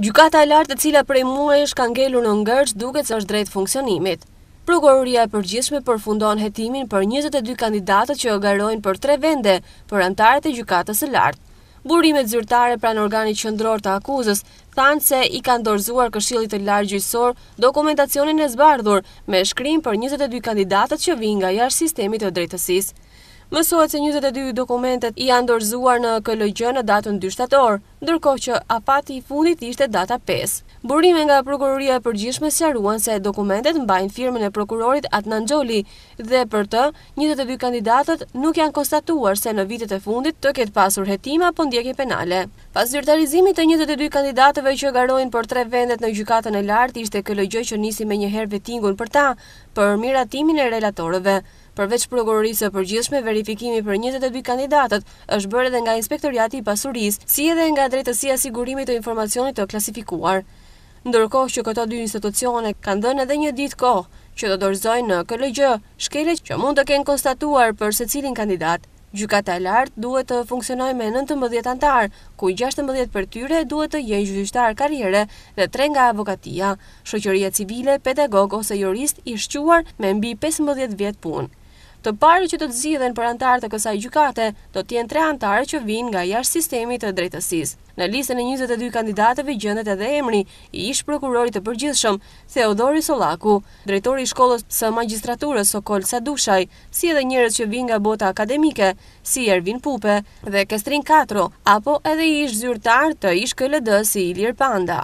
Gjukata e lartë të cila prej muaj është kanë ngellur në ngërç duket se është drejt funksionimit. Prokuroria e përgjithshme përfundon hetimin për 22 kandidatët që garojnë për 3 vende për antarët e gjykatës së lartë. Burimet zyrtare pranë organit qendror të akuzës thanë se i kanë dorëzuar Këshillit të Lartë Gjyqësor dokumentacionin e zbardhur me shkrim për 22 kandidatët që vijnë nga jashtë sistemi të drejtësisë. Mësohet se 22 dokumentet i andorzuar në këllëgjë në datën 2 shtator, ndërko që afati i fundit ishte data 5. Burime nga prokuroria përgjishme sjaruan se dokumentet mbajnë firmën e prokurorit Atnan Gjoli dhe për të 22 kandidatët nuk janë konstatuar se në vitet e fundit të ketë pasur hetima po ndjekje penale. Pas zyrtarizimit të 22 kandidatëve që garojnë për tre vendet në gjykatën e lartë, ishte këllëgjë që nisi me njëherë vetingun për ta, për miratimin e relatorëve. Përveç prokurorisë së përgjithshme, verifikimi për 22 kandidatët është bërë edhe nga inspektorati i pasurisë, si edhe nga drejtësia sigurimit të informacionit të klasifikuar. Ndërkohë që këto dy institucione kanë dhënë edhe një ditë kohë që të dorëzojnë në KLG shkelet që mund të kenë konstatuar për secilin kandidat. Gjykata e lartë duhet të funksionojë me 19 antarë, ku 16 për tyre duhet të jenë gjyqtar karriere dhe 3 nga avokatia, shoqëria civile, pedagog ose jurist i shquar me mbi 15 vjet punë. Të parë që do të zgjidhen për anëtar të kësaj gjykate do të jenë tre anëtarë që vijnë nga jashtë sistemi të drejtësisë. Në listën e 22 kandidatëve gjendet edhe emri i ish prokurorit të përgjithshëm Theodori Sollaku, drejtori i shkollës së magjistraturës Sokol Sadushaj, si edhe njerëz që vijnë nga bota akademike, si Ervin Pupe dhe Kestrin Katro, apo edhe ish zyrtar të ish KLD-së si Ilir Panda.